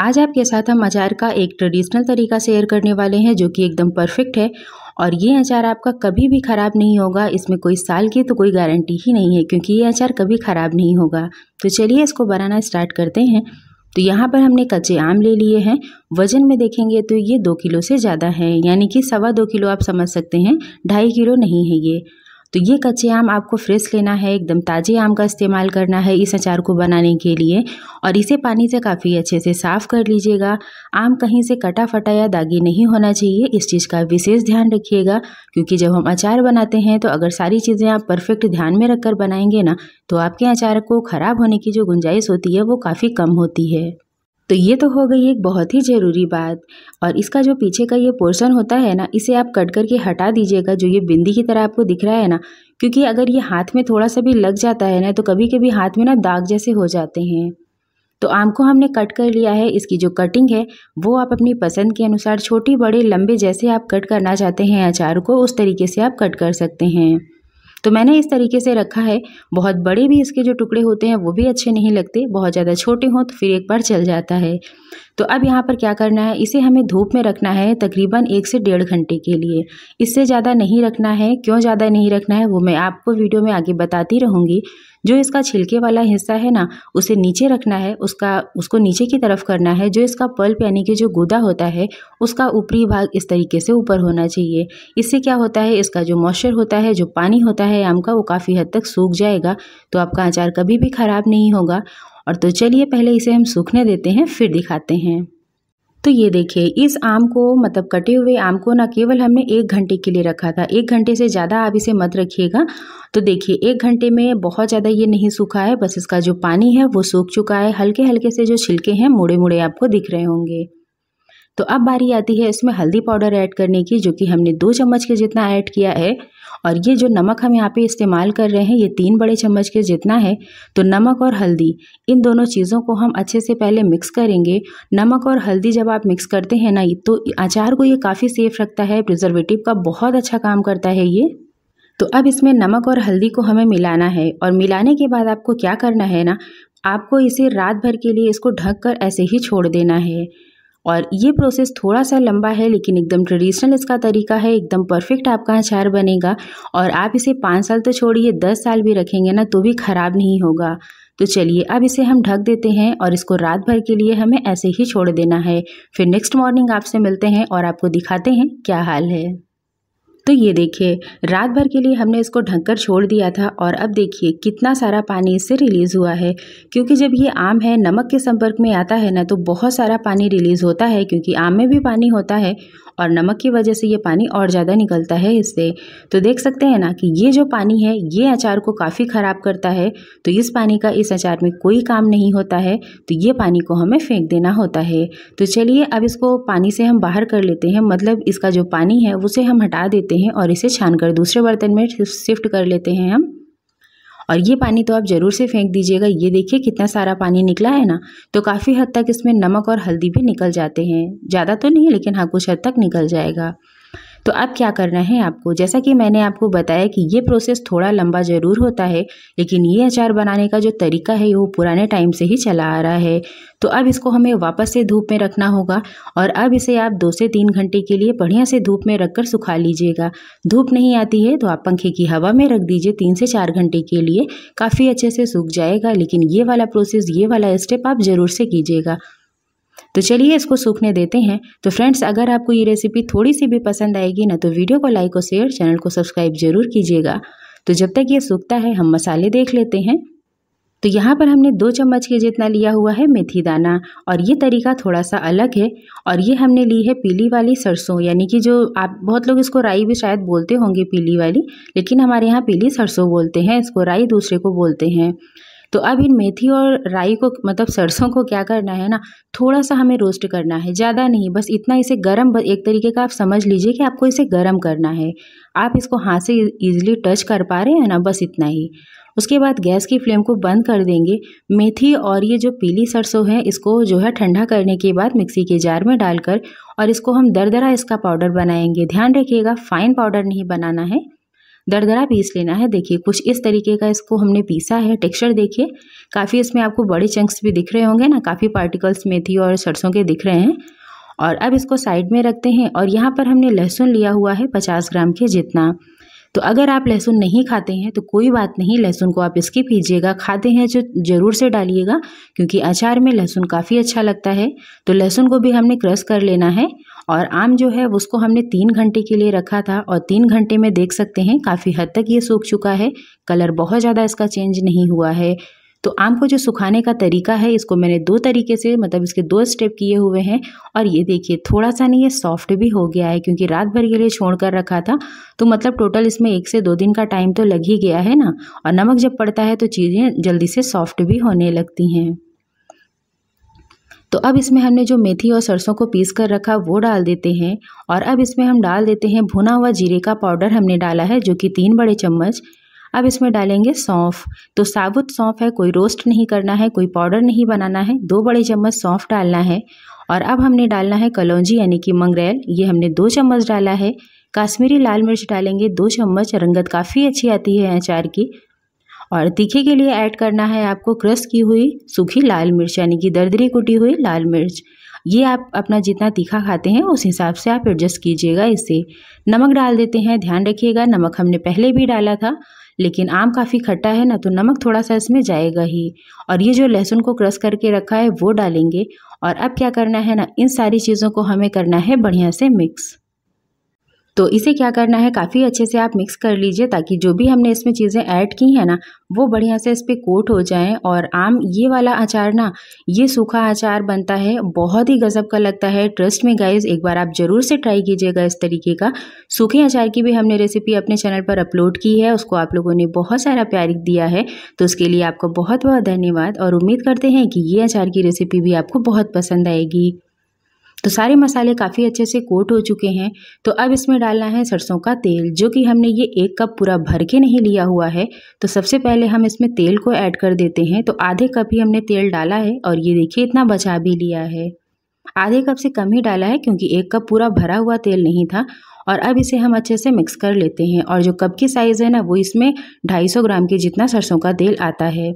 आज आपके साथ हम अचार का एक ट्रेडिशनल तरीका शेयर करने वाले हैं जो कि एकदम परफेक्ट है और ये अचार आपका कभी भी ख़राब नहीं होगा इसमें कोई साल की तो कोई गारंटी ही नहीं है क्योंकि ये अचार कभी ख़राब नहीं होगा तो चलिए इसको बनाना स्टार्ट करते हैं तो यहाँ पर हमने कच्चे आम ले लिए हैं वज़न में देखेंगे तो ये दो किलो से ज़्यादा है यानी कि सवा दो किलो आप समझ सकते हैं ढाई किलो नहीं है ये तो ये कच्चे आम आपको फ्रेश लेना है एकदम ताज़े आम का इस्तेमाल करना है इस अचार को बनाने के लिए और इसे पानी से काफ़ी अच्छे से साफ़ कर लीजिएगा आम कहीं से कटा फटा या दागी नहीं होना चाहिए इस चीज़ का विशेष ध्यान रखिएगा क्योंकि जब हम अचार बनाते हैं तो अगर सारी चीज़ें आप परफेक्ट ध्यान में रखकर बनाएंगे ना तो आपके अचार को ख़राब होने की जो गुंजाइश होती है वो काफ़ी कम होती है तो ये तो हो गई एक बहुत ही ज़रूरी बात और इसका जो पीछे का ये पोर्शन होता है ना इसे आप कट करके हटा दीजिएगा जो ये बिंदी की तरह आपको दिख रहा है ना क्योंकि अगर ये हाथ में थोड़ा सा भी लग जाता है ना तो कभी कभी हाथ में ना दाग जैसे हो जाते हैं तो आम को हमने कट कर लिया है इसकी जो कटिंग है वो आप अपनी पसंद के अनुसार छोटी बड़े लंबे जैसे आप कट करना चाहते हैं अचार को उस तरीके से आप कट कर सकते हैं तो मैंने इस तरीके से रखा है बहुत बड़े भी इसके जो टुकड़े होते हैं वो भी अच्छे नहीं लगते बहुत ज़्यादा छोटे हों तो फिर एक बार चल जाता है तो अब यहाँ पर क्या करना है इसे हमें धूप में रखना है तकरीबन एक से डेढ़ घंटे के लिए इससे ज़्यादा नहीं रखना है क्यों ज़्यादा नहीं रखना है वो मैं आपको वीडियो में आगे बताती रहूँगी जो इसका छिलके वाला हिस्सा है ना उसे नीचे रखना है उसका उसको नीचे की तरफ करना है जो इसका पल्प यानी कि जो गुदा होता है उसका ऊपरी भाग इस तरीके से ऊपर होना चाहिए इससे क्या होता है इसका जो मॉइस्चर होता है जो पानी होता है आम का वो काफ़ी हद तक सूख जाएगा तो आपका अचार कभी भी ख़राब नहीं होगा और तो चलिए पहले इसे हम सूखने देते हैं फिर दिखाते हैं तो ये देखिए इस आम को मतलब कटे हुए आम को ना केवल हमने एक घंटे के लिए रखा था एक घंटे से ज़्यादा आप इसे मत रखिएगा तो देखिए एक घंटे में बहुत ज़्यादा ये नहीं सूखा है बस इसका जो पानी है वो सूख चुका है हल्के हल्के से जो छिलके हैं मुड़े मुड़े आपको दिख रहे होंगे तो अब बारी आती है इसमें हल्दी पाउडर ऐड करने की जो कि हमने दो चम्मच के जितना ऐड किया है और ये जो नमक हम यहाँ पे इस्तेमाल कर रहे हैं ये तीन बड़े चम्मच के जितना है तो नमक और हल्दी इन दोनों चीज़ों को हम अच्छे से पहले मिक्स करेंगे नमक और हल्दी जब आप मिक्स करते हैं ना तो अचार को ये काफ़ी सेफ रखता है प्रिजर्वेटिव का बहुत अच्छा काम करता है ये तो अब इसमें नमक और हल्दी को हमें मिलाना है और मिलाने के बाद आपको क्या करना है ना आपको इसे रात भर के लिए इसको ढक कर ऐसे ही छोड़ देना है और ये प्रोसेस थोड़ा सा लंबा है लेकिन एकदम ट्रेडिशनल इसका तरीका है एकदम परफेक्ट आपका अचार बनेगा और आप इसे पाँच साल तो छोड़िए दस साल भी रखेंगे ना तो भी ख़राब नहीं होगा तो चलिए अब इसे हम ढक देते हैं और इसको रात भर के लिए हमें ऐसे ही छोड़ देना है फिर नेक्स्ट मॉर्निंग आपसे मिलते हैं और आपको दिखाते हैं क्या हाल है तो ये देखिए रात भर के लिए हमने इसको ढककर छोड़ दिया था और अब देखिए कितना सारा पानी इससे रिलीज़ हुआ है क्योंकि जब ये आम है नमक के संपर्क में आता है ना तो बहुत सारा पानी रिलीज़ होता है क्योंकि आम में भी पानी होता है और नमक की वजह से ये पानी और ज़्यादा निकलता है इससे तो देख सकते हैं ना कि ये जो पानी है ये अचार को काफ़ी ख़राब करता है तो इस पानी का इस अचार में कोई काम नहीं होता है तो ये पानी को हमें फेंक देना होता है तो चलिए अब इसको पानी से हम बाहर कर लेते हैं मतलब इसका जो पानी है उसे हम हटा देते हैं और इसे छान कर दूसरे बर्तन में शिफ्ट कर लेते हैं हम और ये पानी तो आप ज़रूर से फेंक दीजिएगा ये देखिए कितना सारा पानी निकला है ना तो काफ़ी हद तक इसमें नमक और हल्दी भी निकल जाते हैं ज़्यादा तो नहीं लेकिन हाँ कुछ हद तक निकल जाएगा तो अब क्या करना है आपको जैसा कि मैंने आपको बताया कि ये प्रोसेस थोड़ा लंबा ज़रूर होता है लेकिन ये अचार बनाने का जो तरीका है वो पुराने टाइम से ही चला आ रहा है तो अब इसको हमें वापस से धूप में रखना होगा और अब इसे आप दो से तीन घंटे के लिए बढ़िया से धूप में रखकर सुखा लीजिएगा धूप नहीं आती है तो आप पंखे की हवा में रख दीजिए तीन से चार घंटे के लिए काफ़ी अच्छे से सूख जाएगा लेकिन ये वाला प्रोसेस ये वाला स्टेप आप ज़रूर से कीजिएगा तो चलिए इसको सूखने देते हैं तो फ्रेंड्स अगर आपको ये रेसिपी थोड़ी सी भी पसंद आएगी ना तो वीडियो को लाइक और शेयर चैनल को सब्सक्राइब जरूर कीजिएगा तो जब तक ये सूखता है हम मसाले देख लेते हैं तो यहाँ पर हमने दो चम्मच के जितना लिया हुआ है मेथी दाना और ये तरीका थोड़ा सा अलग है और ये हमने ली है पीली वाली सरसों यानी कि जो आप बहुत लोग इसको राई भी शायद बोलते होंगे पीली वाली लेकिन हमारे यहाँ पीली सरसों बोलते हैं इसको राई दूसरे को बोलते हैं तो अब इन मेथी और राई को मतलब सरसों को क्या करना है ना थोड़ा सा हमें रोस्ट करना है ज़्यादा नहीं बस इतना इसे गर्म एक तरीके का आप समझ लीजिए कि आपको इसे गर्म करना है आप इसको हाथ से ईजिली टच कर पा रहे हैं ना बस इतना ही उसके बाद गैस की फ्लेम को बंद कर देंगे मेथी और ये जो पीली सरसों है इसको जो है ठंडा करने के बाद मिक्सी के जार में डालकर और इसको हम दरदरा इसका पाउडर बनाएंगे ध्यान रखिएगा फाइन पाउडर नहीं बनाना है दरदरा पीस लेना है देखिए कुछ इस तरीके का इसको हमने पीसा है टेक्सचर देखिए काफ़ी इसमें आपको बड़े चंक्स भी दिख रहे होंगे ना काफ़ी पार्टिकल्स मेथी और सरसों के दिख रहे हैं और अब इसको साइड में रखते हैं और यहाँ पर हमने लहसुन लिया हुआ है पचास ग्राम के जितना तो अगर आप लहसुन नहीं खाते हैं तो कोई बात नहीं लहसुन को आप इसकी पीजिएगा खाते हैं जो तो ज़रूर से डालिएगा क्योंकि अचार में लहसुन काफ़ी अच्छा लगता है तो लहसुन को भी हमने क्रश कर लेना है और आम जो है उसको हमने तीन घंटे के लिए रखा था और तीन घंटे में देख सकते हैं काफ़ी हद तक ये सूख चुका है कलर बहुत ज़्यादा इसका चेंज नहीं हुआ है तो आम को जो सुखाने का तरीका है इसको मैंने दो तरीके से मतलब इसके दो स्टेप किए हुए हैं और ये देखिए थोड़ा सा नहीं ये सॉफ्ट भी हो गया है क्योंकि रात भर के लिए छोड़ कर रखा था तो मतलब टोटल इसमें एक से दो दिन का टाइम तो लग ही गया है ना और नमक जब पड़ता है तो चीज़ें जल्दी से सॉफ्ट भी होने लगती हैं तो अब इसमें हमने जो मेथी और सरसों को पीस कर रखा वो डाल देते हैं और अब इसमें हम डाल देते हैं भुना हुआ जीरे का पाउडर हमने डाला है जो कि तीन बड़े चम्मच अब इसमें डालेंगे सौंफ तो साबुत सौंफ है कोई रोस्ट नहीं करना है कोई पाउडर नहीं बनाना है दो बड़े चम्मच सौंफ डालना है और अब हमने डालना है कलौजी यानी कि मंगरेल ये हमने दो चम्मच डाला है काश्मीरी लाल मिर्च डालेंगे दो चम्मच रंगत काफ़ी अच्छी आती है अचार की और तीखे के लिए ऐड करना है आपको क्रश की हुई सूखी लाल मिर्च यानी कि दरदरी कुटी हुई लाल मिर्च ये आप अपना जितना तीखा खाते हैं उस हिसाब से आप एडजस्ट कीजिएगा इसे नमक डाल देते हैं ध्यान रखिएगा नमक हमने पहले भी डाला था लेकिन आम काफ़ी खट्टा है ना तो नमक थोड़ा सा इसमें जाएगा ही और ये जो लहसुन को क्रश करके रखा है वो डालेंगे और अब क्या करना है ना इन सारी चीज़ों को हमें करना है बढ़िया से मिक्स तो इसे क्या करना है काफ़ी अच्छे से आप मिक्स कर लीजिए ताकि जो भी हमने इसमें चीज़ें ऐड की हैं ना वो बढ़िया से इस पर कोट हो जाएं और आम ये वाला अचार ना ये सूखा अचार बनता है बहुत ही गज़ब का लगता है ट्रस्ट में गाइज एक बार आप ज़रूर से ट्राई कीजिएगा इस तरीके का सूखे अचार की भी हमने रेसिपी अपने चैनल पर अपलोड की है उसको आप लोगों ने बहुत सारा प्यार दिया है तो उसके लिए आपको बहुत बहुत धन्यवाद और उम्मीद करते हैं कि ये अचार की रेसिपी भी आपको बहुत पसंद आएगी तो सारे मसाले काफ़ी अच्छे से कोट हो चुके हैं तो अब इसमें डालना है सरसों का तेल जो कि हमने ये एक कप पूरा भर के नहीं लिया हुआ है तो सबसे पहले हम इसमें तेल को ऐड कर देते हैं तो आधे कप ही हमने तेल डाला है और ये देखिए इतना बचा भी लिया है आधे कप से कम ही डाला है क्योंकि एक कप पूरा भरा हुआ तेल नहीं था और अब इसे हम अच्छे से मिक्स कर लेते हैं और जो कप की साइज़ है ना वो इसमें ढाई ग्राम के जितना सरसों का तेल आता है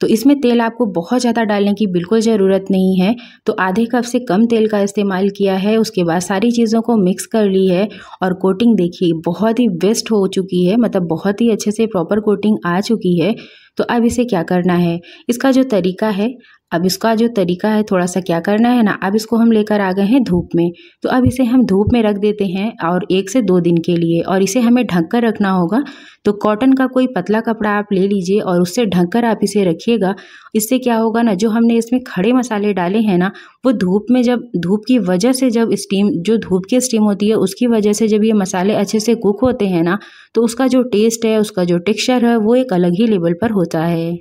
तो इसमें तेल आपको बहुत ज़्यादा डालने की बिल्कुल ज़रूरत नहीं है तो आधे कप से कम तेल का इस्तेमाल किया है उसके बाद सारी चीज़ों को मिक्स कर ली है और कोटिंग देखिए बहुत ही बेस्ट हो चुकी है मतलब बहुत ही अच्छे से प्रॉपर कोटिंग आ चुकी है तो अब इसे क्या करना है इसका जो तरीका है अब इसका जो तरीका है थोड़ा सा क्या करना है ना अब इसको हम लेकर आ गए हैं धूप में तो अब इसे हम धूप में रख देते हैं और एक से दो दिन के लिए और इसे हमें ढक कर रखना होगा तो कॉटन का कोई पतला कपड़ा आप ले लीजिए और उससे ढक कर आप इसे रखिएगा इससे क्या होगा ना जो हमने इसमें खड़े मसाले डाले हैं ना वो धूप में जब धूप की वजह से जब स्टीम जो धूप की स्टीम होती है उसकी वजह से जब ये मसाले अच्छे से कुक होते हैं ना तो उसका जो टेस्ट है उसका जो टेक्स्चर है वो एक अलग ही लेवल पर होता है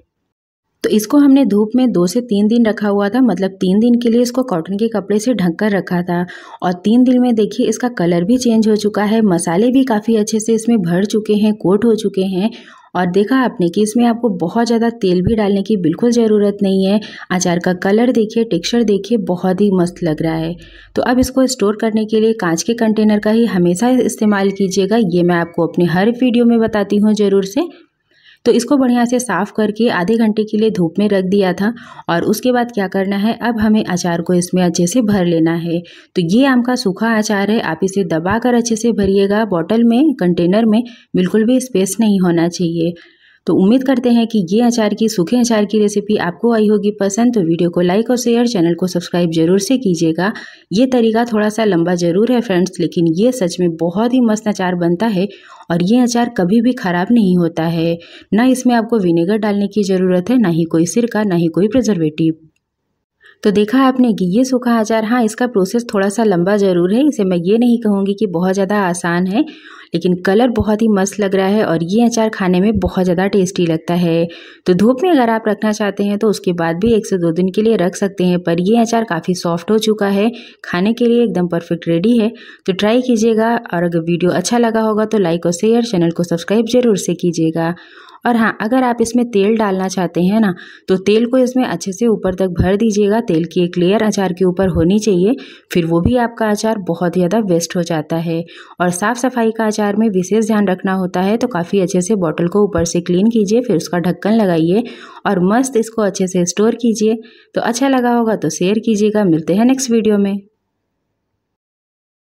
तो इसको हमने धूप में दो से तीन दिन रखा हुआ था मतलब तीन दिन के लिए इसको कॉटन के कपड़े से ढक कर रखा था और तीन दिन में देखिए इसका कलर भी चेंज हो चुका है मसाले भी काफ़ी अच्छे से इसमें भर चुके हैं कोट हो चुके हैं और देखा आपने कि इसमें आपको बहुत ज़्यादा तेल भी डालने की बिल्कुल ज़रूरत नहीं है अचार का कलर देखिए टेक्सचर देखिए बहुत ही मस्त लग रहा है तो अब इसको स्टोर करने के लिए कांच के कंटेनर का ही हमेशा इस्तेमाल कीजिएगा ये मैं आपको अपने हर वीडियो में बताती हूँ ज़रूर से तो इसको बढ़िया से साफ़ करके आधे घंटे के लिए धूप में रख दिया था और उसके बाद क्या करना है अब हमें अचार को इसमें अच्छे से भर लेना है तो ये आम का सूखा अचार है आप इसे दबा कर अच्छे से भरिएगा बॉटल में कंटेनर में बिल्कुल भी स्पेस नहीं होना चाहिए तो उम्मीद करते हैं कि ये अचार की सूखे अचार की रेसिपी आपको आई होगी पसंद तो वीडियो को लाइक और शेयर चैनल को सब्सक्राइब जरूर से कीजिएगा ये तरीका थोड़ा सा लंबा ज़रूर है फ्रेंड्स लेकिन ये सच में बहुत ही मस्त अचार बनता है और ये अचार कभी भी ख़राब नहीं होता है ना इसमें आपको विनेगर डालने की ज़रूरत है ना ही कोई सिरका ना ही कोई प्रिजर्वेटिव तो देखा आपने कि ये सूखा अचार हाँ इसका प्रोसेस थोड़ा सा लंबा ज़रूर है इसे मैं ये नहीं कहूँगी कि बहुत ज़्यादा आसान है लेकिन कलर बहुत ही मस्त लग रहा है और ये अचार खाने में बहुत ज़्यादा टेस्टी लगता है तो धूप में अगर आप रखना चाहते हैं तो उसके बाद भी एक से दो दिन के लिए रख सकते हैं पर यह अचार काफ़ी सॉफ्ट हो चुका है खाने के लिए एकदम परफेक्ट रेडी है तो ट्राई कीजिएगा और अगर वीडियो अच्छा लगा होगा तो लाइक और शेयर चैनल को सब्सक्राइब जरूर से कीजिएगा और हाँ अगर आप इसमें तेल डालना चाहते हैं ना तो तेल को इसमें अच्छे से ऊपर तक भर दीजिएगा तेल की एक लेयर अचार के ऊपर होनी चाहिए फिर वो भी आपका अचार बहुत ज़्यादा वेस्ट हो जाता है और साफ़ सफाई का अचार में विशेष ध्यान रखना होता है तो काफ़ी अच्छे से बॉटल को ऊपर से क्लीन कीजिए फिर उसका ढक्कन लगाइए और मस्त इसको अच्छे से स्टोर कीजिए तो अच्छा लगा होगा तो शेयर कीजिएगा मिलते हैं नेक्स्ट वीडियो में